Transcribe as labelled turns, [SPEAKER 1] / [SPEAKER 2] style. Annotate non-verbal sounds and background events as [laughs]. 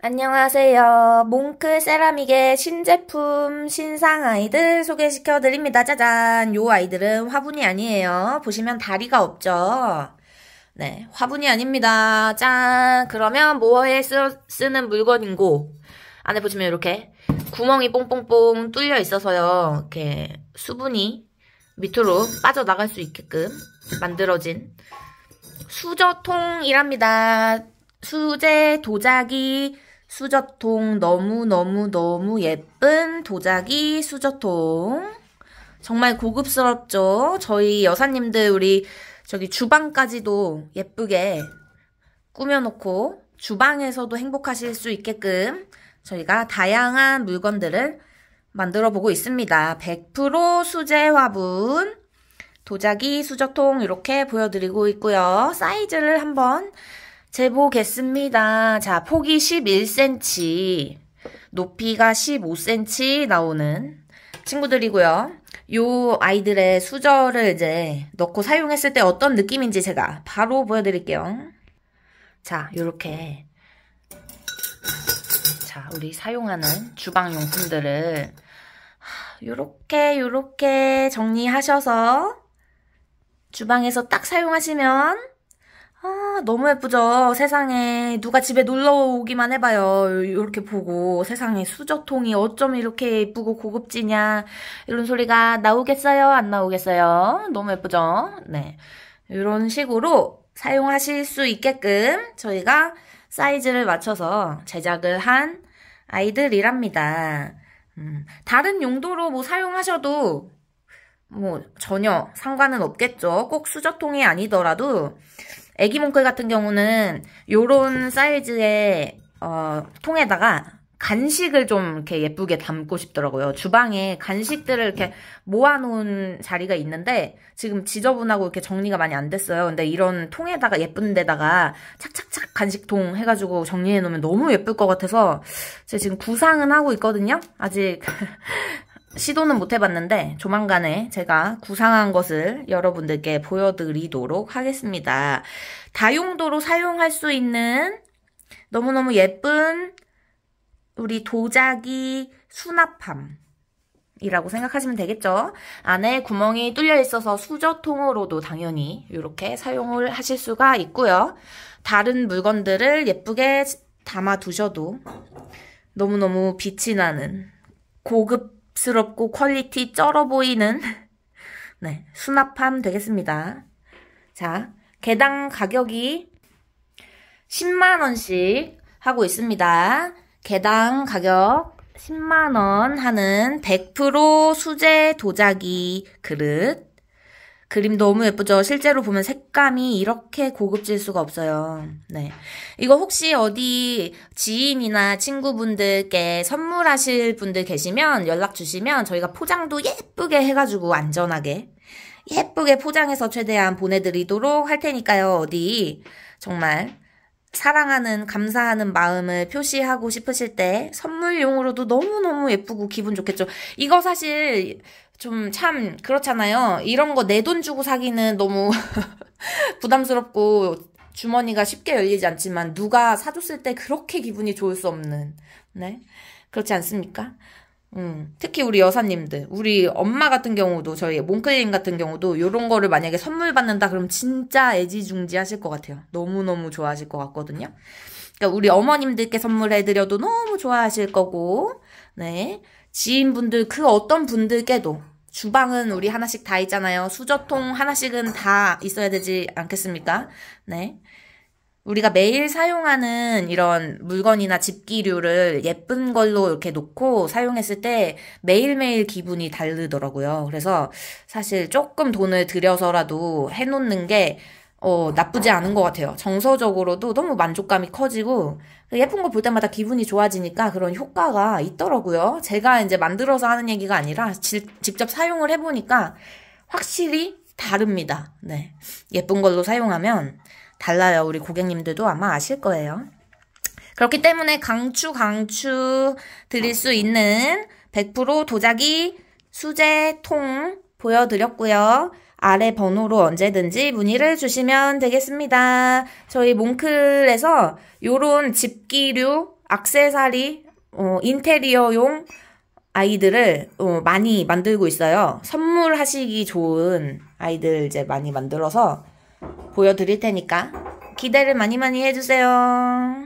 [SPEAKER 1] 안녕하세요. 몽크 세라믹의 신제품 신상 아이들 소개시켜 드립니다. 짜잔! 요 아이들은 화분이 아니에요. 보시면 다리가 없죠? 네, 화분이 아닙니다. 짠! 그러면 뭐에 쓰, 쓰는 물건인고? 안에 보시면 이렇게 구멍이 뽕뽕뽕 뚫려 있어서요. 이렇게 수분이 밑으로 빠져나갈 수 있게끔 만들어진 수저통이랍니다. 수제 도자기 수저통 너무너무너무 예쁜 도자기 수저통 정말 고급스럽죠? 저희 여사님들 우리 저기 주방까지도 예쁘게 꾸며놓고 주방에서도 행복하실 수 있게끔 저희가 다양한 물건들을 만들어 보고 있습니다. 100% 수제 화분, 도자기 수저통 이렇게 보여드리고 있고요. 사이즈를 한번 재보겠습니다. 자, 폭이 11cm, 높이가 15cm 나오는 친구들이고요. 요 아이들의 수저를 이제 넣고 사용했을 때 어떤 느낌인지 제가 바로 보여드릴게요. 자, 요렇게 자, 우리 사용하는 주방용품들을 요렇게 요렇게 정리하셔서 주방에서 딱 사용하시면 아, 너무 예쁘죠? 세상에. 누가 집에 놀러 오기만 해봐요. 이렇게 보고. 세상에 수저통이 어쩜 이렇게 예쁘고 고급지냐. 이런 소리가 나오겠어요? 안 나오겠어요? 너무 예쁘죠? 네. 이런 식으로 사용하실 수 있게끔 저희가 사이즈를 맞춰서 제작을 한 아이들이랍니다. 음, 다른 용도로 뭐 사용하셔도 뭐 전혀 상관은 없겠죠. 꼭 수저통이 아니더라도 애기 몽클 같은 경우는 요런 사이즈의 어, 통에다가 간식을 좀 이렇게 예쁘게 담고 싶더라고요. 주방에 간식들을 이렇게 모아놓은 자리가 있는데 지금 지저분하고 이렇게 정리가 많이 안 됐어요. 근데 이런 통에다가 예쁜 데다가 착착착 간식통 해가지고 정리해놓으면 너무 예쁠 것 같아서 제가 지금 구상은 하고 있거든요. 아직 [laughs] 시도는 못 해봤는데 조만간에 제가 구상한 것을 여러분들께 보여드리도록 하겠습니다. 다용도로 사용할 수 있는 너무너무 예쁜 우리 도자기 수납함. 이라고 생각하시면 되겠죠. 안에 구멍이 뚫려 있어서 수저통으로도 당연히 이렇게 사용을 하실 수가 있고요. 다른 물건들을 예쁘게 담아 두셔도 너무너무 빛이 나는 고급 고스럽고 퀄리티 쩔어 보이는 [laughs] 네, 수납함 되겠습니다. 자, 개당 가격이 10만원씩 하고 있습니다. 개당 가격 10만원 하는 100% 수제 도자기 그릇 그림 너무 예쁘죠? 실제로 보면 색감이 이렇게 고급질 수가 없어요. 네. 이거 혹시 어디 지인이나 친구분들께 선물하실 분들 계시면 연락 주시면 저희가 포장도 예쁘게 해가지고 안전하게 예쁘게 포장해서 최대한 보내드리도록 할 테니까요. 어디 정말 사랑하는 감사하는 마음을 표시하고 싶으실 때 선물용으로도 너무너무 예쁘고 기분 좋겠죠. 이거 사실 좀참 그렇잖아요. 이런 거 내 돈 주고 사기는 너무 [laughs] 부담스럽고 주머니가 쉽게 열리지 않지만 누가 사줬을 때 그렇게 기분이 좋을 수 없는 네 그렇지 않습니까? 음, 특히 우리 여사님들, 우리 엄마 같은 경우도 저희 몽클님 같은 경우도 이런 거를 만약에 선물 받는다 그럼 진짜 애지중지하실 것 같아요. 너무 너무 좋아하실 것 같거든요. 그러니까 우리 어머님들께 선물해드려도 너무 좋아하실 거고, 네. 지인분들 그 어떤 분들께도 주방은 우리 하나씩 다 있잖아요. 수저통 하나씩은 다 있어야 되지 않겠습니까? 네. 우리가 매일 사용하는 이런 물건이나 집기류를 예쁜 걸로 이렇게 놓고 사용했을 때 매일매일 기분이 다르더라고요. 그래서 사실 조금 돈을 들여서라도 해놓는 게 어, 나쁘지 않은 것 같아요. 정서적으로도 너무 만족감이 커지고, 예쁜 거 볼 때마다 기분이 좋아지니까 그런 효과가 있더라고요. 제가 이제 만들어서 하는 얘기가 아니라 지, 직접 사용을 해보니까 확실히 다릅니다. 네. 예쁜 걸로 사용하면 달라요. 우리 고객님들도 아마 아실 거예요. 그렇기 때문에 강추, 강추 드릴 수 있는 100% 도자기 수제 통 보여드렸고요. 아래 번호로 언제든지 문의를 주시면 되겠습니다. 저희 몽클에서 요런 집기류, 악세사리, 어, 인테리어용 아이들을 어, 많이 만들고 있어요. 선물하시기 좋은 아이들 이제 많이 만들어서 보여드릴 테니까 기대를 많이 많이 해주세요.